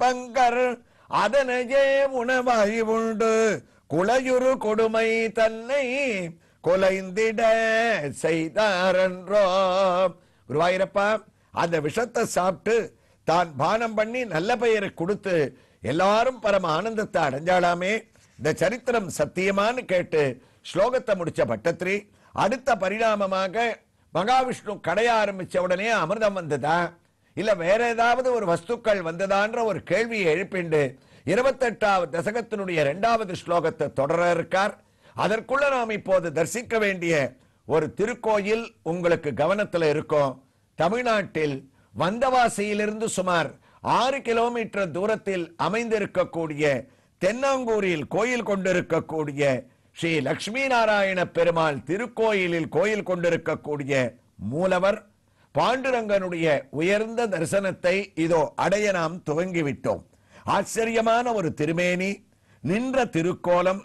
பங்கர் அதனையே உணவாகி உண்டு குளையுறு கொடுமை தன்னை குலைந்திட செய்தாரன்றோ குருவாயிரப்பா அந்த விஷத்தை சாப்பிட்டு தான் பானம் பண்ணி நல்ல பெயரை கொடுத்து எல்லாரும் பரம ஆனந்தத்தை அடைஞ்சாலாமே இந்த சரித்திரம் சத்தியமானு கேட்டு ஸ்லோகத்தை முடிச்ச பட்டத்ரி அடுத்த பரிணாமமாக மகாவிஷ்ணு கடைய ஆரம்பிச்ச உடனே அமிர்தம் வந்ததா இல்லை வேற ஏதாவது ஒரு வஸ்துக்கள் வந்ததான்ற ஒரு கேள்வியை எழுப்பிண்டு இருபத்தெட்டாவது தசகத்தினுடைய இரண்டாவது ஸ்லோகத்தை தொடர இருக்கார் அதற்குள்ள நாம் இப்போது தரிசிக்க வேண்டிய ஒரு திருக்கோயில் உங்களுக்கு கவனத்தில் இருக்கும் தமிழ்நாட்டில் வந்தவாசியிலிருந்து சுமார் ஆறு கிலோமீட்டர் தூரத்தில் அமைந்திருக்கக்கூடிய தென்னாங்கூரில் கோயில் கொண்டிருக்கக்கூடிய ஸ்ரீ லக்ஷ்மி நாராயண பெருமாள் திருக்கோயிலில் கோயில் கொண்டிருக்கக்கூடிய மூலவர் பாண்டுரங்கனுடைய உயர்ந்த தரிசனத்தை இதோ அடைய நாம் துவங்கிவிட்டோம் ஆச்சரியமான ஒரு திருமேனி நின்ற திருக்கோலம்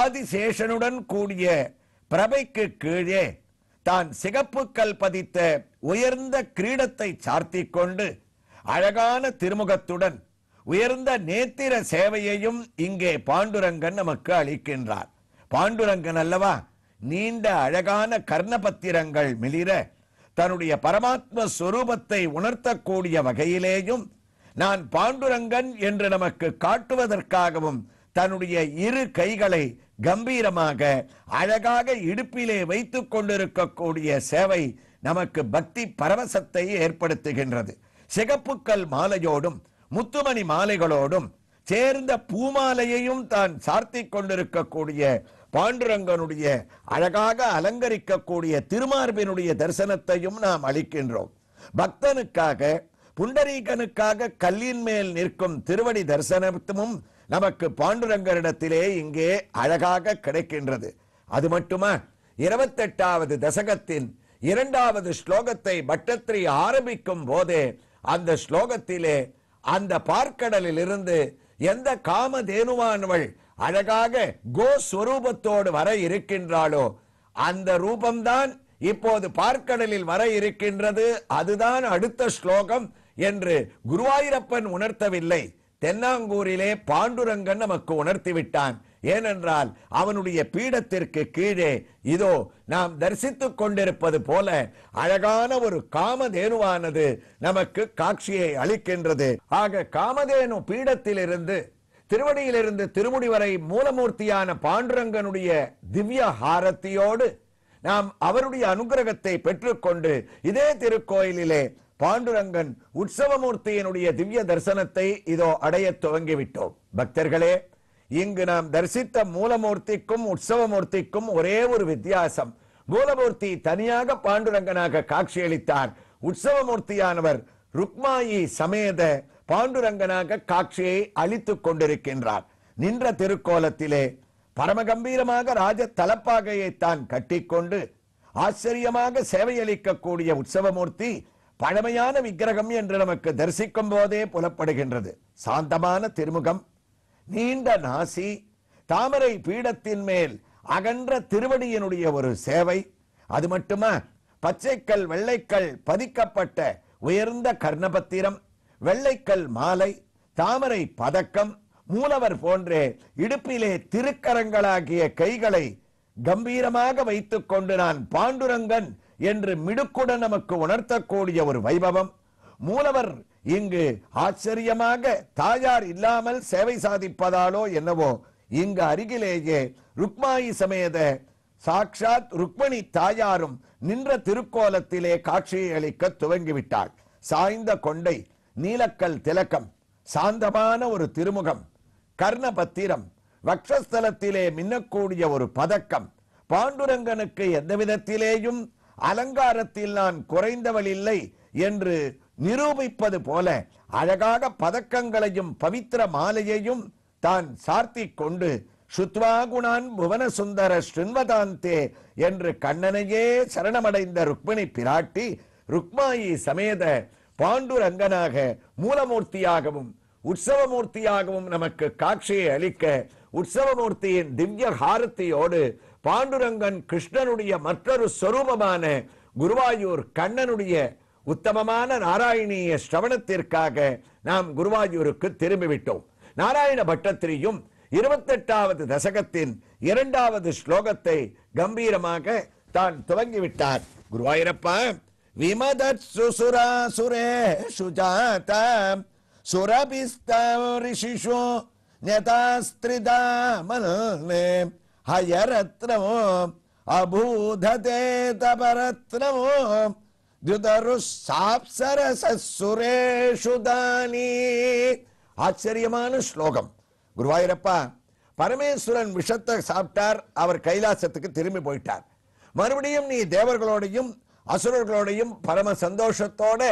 ஆதிசேஷனுடன் கூடிய பிரபைக்கு கீழே தான் கல் பதித்த உயர்ந்த கிரீடத்தை சார்த்தி கொண்டு அழகான திருமுகத்துடன் உயர்ந்த நேத்திர சேவையையும் இங்கே பாண்டுரங்கன் நமக்கு அளிக்கின்றார் பாண்டுரங்கன் அல்லவா நீண்ட அழகான கர்ணபத்திரங்கள் மிளிர தன்னுடைய பரமாத்ம ஸ்வரூபத்தை உணர்த்தக்கூடிய வகையிலேயும் நான் பாண்டுரங்கன் என்று நமக்கு காட்டுவதற்காகவும் தன்னுடைய இரு கைகளை கம்பீரமாக அழகாக இடுப்பிலே வைத்துக் கொண்டிருக்கக்கூடிய சேவை நமக்கு பக்தி பரவசத்தை ஏற்படுத்துகின்றது சிகப்புக்கல் மாலையோடும் முத்துமணி மாலைகளோடும் சேர்ந்த பூமாலையையும் தான் சார்த்தி கொண்டிருக்கக்கூடிய பாண்டுரங்கனுடைய அழகாக அலங்கரிக்கக்கூடிய திருமார்பினுடைய தரிசனத்தையும் நாம் அளிக்கின்றோம் பக்தனுக்காக புண்டரீகனுக்காக கல்லின் மேல் நிற்கும் திருவடி தரிசனத்தும் நமக்கு பாண்டுரங்கரிடத்திலே இங்கே அழகாக கிடைக்கின்றது அது மட்டுமா இருபத்தெட்டாவது தசகத்தின் இரண்டாவது ஸ்லோகத்தை பட்டத்திரி ஆரம்பிக்கும் போதே அந்த ஸ்லோகத்திலே அந்த பார்க்கடலில் இருந்து எந்த காமதேனுவானவள் அழகாக கோ ஸ்வரூபத்தோடு வர இருக்கின்றாளோ அந்த ரூபம்தான் இப்போது பார்க்கடலில் வர இருக்கின்றது அதுதான் அடுத்த ஸ்லோகம் என்று குருவாயிரப்பன் உணர்த்தவில்லை தென்னாங்கூரிலே பாண்டுரங்கன் நமக்கு உணர்த்தி விட்டான் ஏனென்றால் அவனுடைய பீடத்திற்கு கீழே இதோ நாம் தரிசித்துக் கொண்டிருப்பது போல அழகான ஒரு காமதேனுவானது நமக்கு காட்சியை அளிக்கின்றது ஆக காமதேனு பீடத்திலிருந்து திருவடியிலிருந்து திருமுடி வரை மூலமூர்த்தியான பாண்டுரங்கனுடைய திவ்ய ஹாரத்தியோடு நாம் அவருடைய அனுகிரகத்தை பெற்றுக்கொண்டு இதே திருக்கோயிலிலே பாண்டுரங்கன் உற்சவமூர்த்தியினுடைய திவ்ய தரிசனத்தை இதோ அடைய துவங்கிவிட்டோம் பக்தர்களே இங்கு நாம் தரிசித்த மூலமூர்த்திக்கும் உற்சவமூர்த்திக்கும் ஒரே ஒரு வித்தியாசம் மூலமூர்த்தி தனியாக பாண்டுரங்கனாக காட்சியளித்தார் உற்சவமூர்த்தியானவர் ருக்மாயி சமேத பாண்டுரங்கனாக காட்சியை அழித்துக் கொண்டிருக்கின்றார் நின்ற திருக்கோலத்திலே பரமகம்பீரமாக ராஜ தலப்பாகையை தான் கட்டிக்கொண்டு ஆச்சரியமாக சேவையளிக்கக்கூடிய உற்சவமூர்த்தி பழமையான விக்கிரகம் என்று நமக்கு தரிசிக்கும் போதே புலப்படுகின்றது சாந்தமான திருமுகம் நீண்ட நாசி தாமரை பீடத்தின் மேல் அகன்ற திருவடியினுடைய ஒரு சேவை அது மட்டுமா பச்சைக்கல் வெள்ளைக்கல் பதிக்கப்பட்ட உயர்ந்த கர்ணபத்திரம் வெள்ளைக்கல் மாலை தாமரை பதக்கம் மூலவர் போன்றே இடுப்பிலே திருக்கரங்களாகிய கைகளை கம்பீரமாக வைத்துக் கொண்டு நான் பாண்டுரங்கன் என்று மிடுக்குடன் நமக்கு உணர்த்தக்கூடிய ஒரு வைபவம் மூலவர் இங்கு ஆச்சரியமாக தாயார் இல்லாமல் சேவை சாதிப்பதாலோ என்னவோ இங்கு அருகிலேயே ருக்மாயி சமேத சாக்ஷாத் ருக்மணி தாயாரும் நின்ற திருக்கோலத்திலே அளிக்க துவங்கிவிட்டாள் சாய்ந்த கொண்டை நீலக்கல் திலக்கம் சாந்தமான ஒரு திருமுகம் கர்ணபத்திரம் வக்ஷஸ்தலத்திலே மின்னக்கூடிய ஒரு பதக்கம் பாண்டுரங்கனுக்கு எந்த விதத்திலேயும் அலங்காரத்தில் நான் குறைந்தவள் இல்லை என்று நிரூபிப்பது போல அழகாக பதக்கங்களையும் பவித்திர மாலையையும் தான் சார்த்திக் கொண்டு சுத்வாகுணான் புவனசுந்தர ஸ்ரீன்வதாந்தே என்று கண்ணனையே சரணமடைந்த ருக்மிணி பிராட்டி ருக்மாயி சமேத பாண்டு ரங்கனாக மூலமூர்த்தியாகவும் உற்சவமூர்த்தியாகவும் நமக்கு காட்சியை அளிக்க உற்சவமூர்த்தியின் திவ்ய ஹாரத்தியோடு பாண்டுரங்கன் கிருஷ்ணனுடைய மற்றொரு சொரூபமான குருவாயூர் கண்ணனுடைய உத்தமமான நாராயணீய ஸ்ரவணத்திற்காக நாம் குருவாயூருக்கு திரும்பிவிட்டோம் நாராயண பட்டத்திரியும் இருபத்தெட்டாவது தசகத்தின் இரண்டாவது ஸ்லோகத்தை கம்பீரமாக தான் துவங்கிவிட்டார் குருவாயூரப்பா विमदत्सुसुरासुरेषु जाताम् सुरभिस्तावृषिषु न्यतास्त्रिदामल्ने हयरत्नमो अभूधते तपरत्नमो द्युतरुः சாப்சரசுரேஷு தானி ஆச்சரியமான ஸ்லோகம் குருவாயூரப்பா பரமேஸ்வரன் விஷத்தை சாப்பிட்டார் அவர் கைலாசத்துக்கு திரும்பி போயிட்டார் மறுபடியும் நீ தேவர்களோடையும் அசுரர்களோடையும் பரம சந்தோஷத்தோட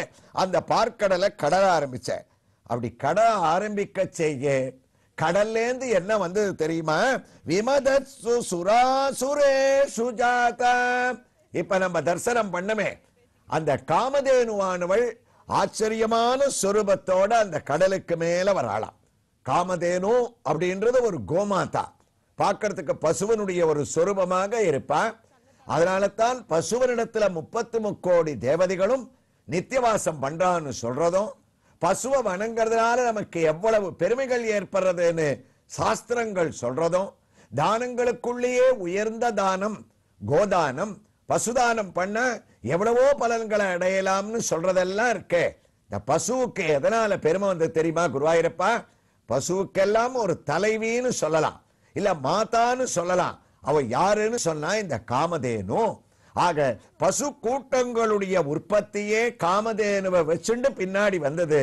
அந்த பார்க்கடலை கடல ஆரம்பிச்ச அப்படி கட ஆரம்பிக்க செய்ய கடல்லேருந்து என்ன வந்தது தெரியுமா விமதத்சு சுரே சுஜாதா இப்ப நம்ம தர்சனம் பண்ணுமே அந்த காமதேனுவானவள் ஆச்சரியமான சொரூபத்தோட அந்த கடலுக்கு மேல வராளாம் காமதேனு அப்படின்றது ஒரு கோமாதா பார்க்கறதுக்கு பசுவனுடைய ஒரு சொரூபமாக இருப்பான் அதனால தான் பசுவனிடத்துல முப்பத்து முக்கோடி தேவதைகளும் நித்தியவாசம் பண்றான்னு சொல்றதும் பசுவை வணங்குறதுனால நமக்கு எவ்வளவு பெருமைகள் ஏற்படுறதுன்னு சாஸ்திரங்கள் சொல்றதும் தானங்களுக்குள்ளேயே உயர்ந்த தானம் கோதானம் பசுதானம் பண்ண எவ்வளவோ பலன்களை அடையலாம்னு சொல்றதெல்லாம் இருக்கே இந்த பசுவுக்கு எதனால பெருமை வந்து தெரியுமா குருவாயிருப்பா பசுவுக்கெல்லாம் ஒரு தலைவின்னு சொல்லலாம் இல்ல மாதான்னு சொல்லலாம் அவ யாருன்னு சொன்னா இந்த காமதேனு ஆக பசு கூட்டங்களுடைய உற்பத்தியே காமதேனுவை வச்சுண்டு பின்னாடி வந்தது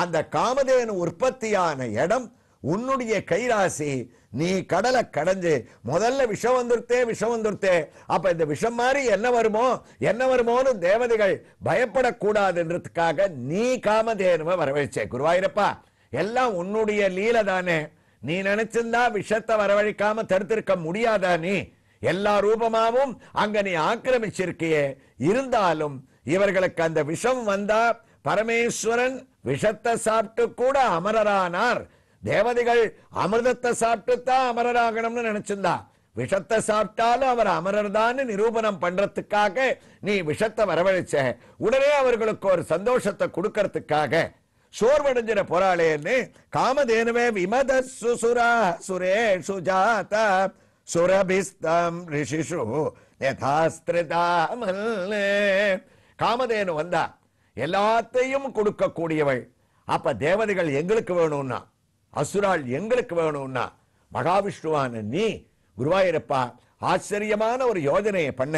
அந்த காமதேனு உற்பத்தியான இடம் உன்னுடைய கைராசி நீ கடலை கடைஞ்சு முதல்ல விஷம் வந்துருத்தே விஷம் வந்துருத்தே அப்ப இந்த விஷம் மாதிரி என்ன வருமோ என்ன வருமோன்னு தேவதைகள் பயப்படக்கூடாதுன்றதுக்காக நீ காமதேனுவை வரவழைச்சே குருவாயிரப்பா எல்லாம் உன்னுடைய லீல தானே நீ நினைச்சிருந்தா விஷத்தை வரவழைக்காம தடுத்திருக்க முடியாதா நீ எல்லா ரூபமாவும் அங்க நீ ஆக்கிரமிச்சிருக்கியே இருந்தாலும் இவர்களுக்கு அந்த விஷம் வந்தா பரமேஸ்வரன் விஷத்தை சாப்பிட்டு கூட அமரரானார் தேவதைகள் அமிர்தத்தை சாப்பிட்டு தான் அமரராகணும்னு நினைச்சிருந்தா விஷத்தை சாப்பிட்டாலும் அவர் அமரர் தான் நிரூபணம் பண்றதுக்காக நீ விஷத்தை வரவழைச்ச உடனே அவர்களுக்கு ஒரு சந்தோஷத்தை கொடுக்கறதுக்காக சோர்வடைஞ்சின போறாளேன்னு காமதேனுவே விமத சுசுரா சுரேஷு சுஜாத சுரபிஸ்தம் ரிஷிஷு யதாஸ்திருதாமல் காமதேனு வந்தா எல்லாத்தையும் கொடுக்கக்கூடியவள் அப்ப தேவதைகள் எங்களுக்கு வேணும்னா அசுரால் எங்களுக்கு வேணும்னா மகாவிஷ்ணுவான நீ குருவாயிருப்பா ஆச்சரியமான ஒரு யோஜனையை பண்ண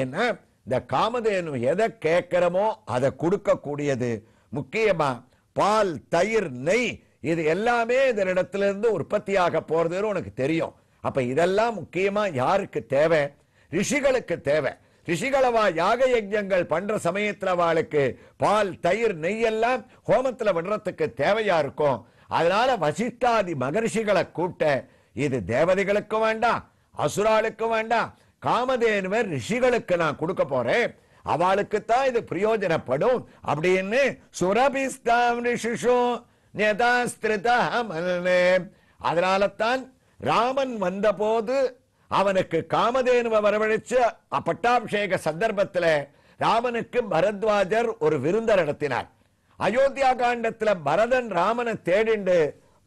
ஏன்னா இந்த காமதேனு எதை கேட்கிறோமோ அதை கொடுக்கக்கூடியது முக்கியமா பால் தயிர் நெய் இது எல்லாமே இடத்திலிருந்து உற்பத்தியாக போறதுன்னு உனக்கு தெரியும் அப்ப இதெல்லாம் முக்கியமா யாருக்கு தேவை ரிஷிகளுக்கு தேவை ரிஷிகளவா யாக யஜங்கள் பண்ற சமயத்துல வாளுக்கு பால் தயிர் நெய் எல்லாம் ஹோமத்துல விடுறதுக்கு தேவையா இருக்கும் அதனால வசிஷ்டாதி மகரிஷிகளை கூட்ட இது தேவதைகளுக்கும் வேண்டாம் அசுராளுக்கும் வேண்டாம் காமதேனுவர் ரிஷிகளுக்கு நான் கொடுக்க போறேன் தான் இது பிரயோஜனப்படும் அப்படின்னு சுரபிஸ்தாம் ரிஷிஷும் அதனால தான் ராமன் வந்தபோது அவனுக்கு காமதேனுவ வரவழைச்சு பட்டாபிஷேக சந்தர்ப்பத்தில் ராமனுக்கு பரத்வாஜர் ஒரு விருந்தர் நடத்தினார் அயோத்தியா காண்டத்துல பரதன் ராமனை தேடிண்டு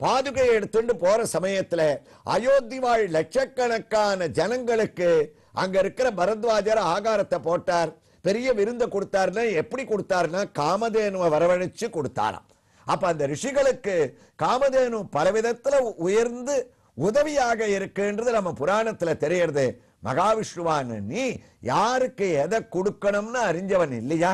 பாதுகையை எடுத்துட்டு போற சமயத்தில் அயோத்தி வாழ் லட்சக்கணக்கான ஜனங்களுக்கு அங்க இருக்கிற பரத்வாஜர் ஆகாரத்தை போட்டார் பெரிய விருந்த கொடுத்தாருன்னா எப்படி கொடுத்தாருன்னா காமதேனுவை வரவழைச்சு கொடுத்தாராம் அப்ப அந்த ரிஷிகளுக்கு காமதேனு பலவிதத்துல உயர்ந்து உதவியாக இருக்குன்றது நம்ம புராணத்துல தெரியறது மகாவிஷ்ணுவான் நீ யாருக்கு எதை கொடுக்கணும்னு அறிஞ்சவன் இல்லையா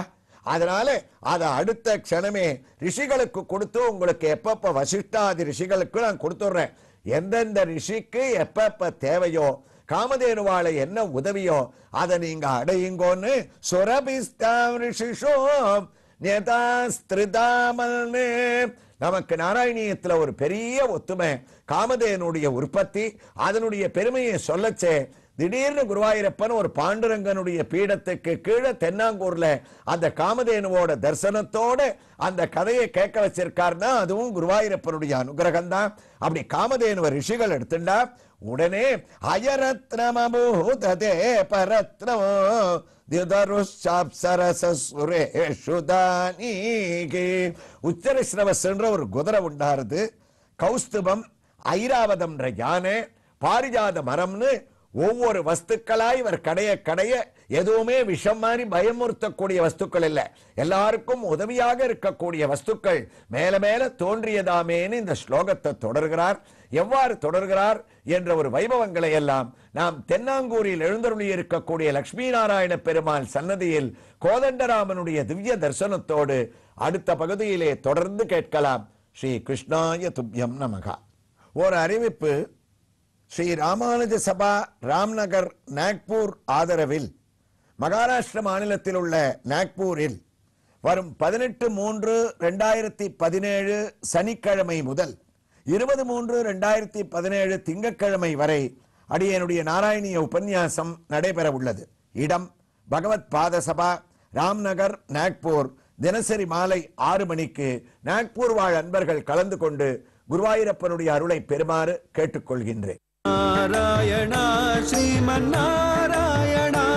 அதனால அதை அடுத்த க்ஷணமே ரிஷிகளுக்கு கொடுத்து உங்களுக்கு எப்பப்ப வசிஷ்டாதி ரிஷிகளுக்கு நான் கொடுத்துட்றேன் எந்தெந்த ரிஷிக்கு எப்பப்ப தேவையோ காமதேனுவாளை என்ன உதவியோ அதை நீங்க அடையுங்கோன்னு சுரபிஸ்தாம் நேதாஸ்திருதாமல்னு நமக்கு நாராயணியத்துல ஒரு பெரிய ஒத்துமை காமதேனுடைய உற்பத்தி அதனுடைய பெருமையை சொல்லச்சே திடீர்னு குருவாயூரப்பன் ஒரு பாண்டுரங்கனுடைய பீடத்துக்கு கீழே தென்னாங்கூர்ல அந்த காமதேனுவோட தரிசனத்தோட அந்த கதையை கேட்க வச்சிருக்காருன்னா அதுவும் குருவாயூரப்பனுடைய அனுகிரகம் தான் அப்படி காமதேனுவ ரிஷிகள் எடுத்துண்டா உடனே அயரத்னமூதே பரத்னமோ உச்சரிஸ்ரவஸ்ன்ற ஒரு குதிரை உண்டாருது கௌஸ்துபம் ஐராவதம்ன்ற யானை பாரிஜாத மரம்னு ஒவ்வொரு வஸ்துக்களா இவர் கடைய கடைய எதுவுமே விஷம் மாதிரி பயமுறுத்தக்கூடிய வஸ்துக்கள் இல்லை எல்லாருக்கும் உதவியாக இருக்கக்கூடிய வஸ்துக்கள் மேல மேல தோன்றியதாமேன்னு இந்த ஸ்லோகத்தை தொடர்கிறார் எவ்வாறு தொடர்கிறார் என்ற ஒரு வைபவங்களை எல்லாம் நாம் தென்னாங்கூரில் எழுந்தருளி இருக்கக்கூடிய லட்சுமி நாராயண பெருமாள் சன்னதியில் கோதண்டராமனுடைய திவ்ய தரிசனத்தோடு அடுத்த பகுதியிலே தொடர்ந்து கேட்கலாம் ஸ்ரீ கிருஷ்ணாய துப்யம் நமகா ஒரு அறிவிப்பு ஸ்ரீ ராமானுஜ சபா ராம்நகர் நாக்பூர் ஆதரவில் மகாராஷ்டிர மாநிலத்தில் உள்ள நாக்பூரில் வரும் பதினெட்டு மூன்று ரெண்டாயிரத்தி பதினேழு சனிக்கிழமை முதல் இருபது மூன்று ரெண்டாயிரத்தி பதினேழு திங்கட்கிழமை வரை அடியனுடைய நாராயணிய உபன்யாசம் நடைபெற உள்ளது இடம் பகவத் பாத சபா ராம்நகர் நாக்பூர் தினசரி மாலை ஆறு மணிக்கு நாக்பூர் வாழ் அன்பர்கள் கலந்து கொண்டு குருவாயூரப்பனுடைய அருளை பெறுமாறு கேட்டுக்கொள்கின்றேன் रायणा श्रीमन्नारायणा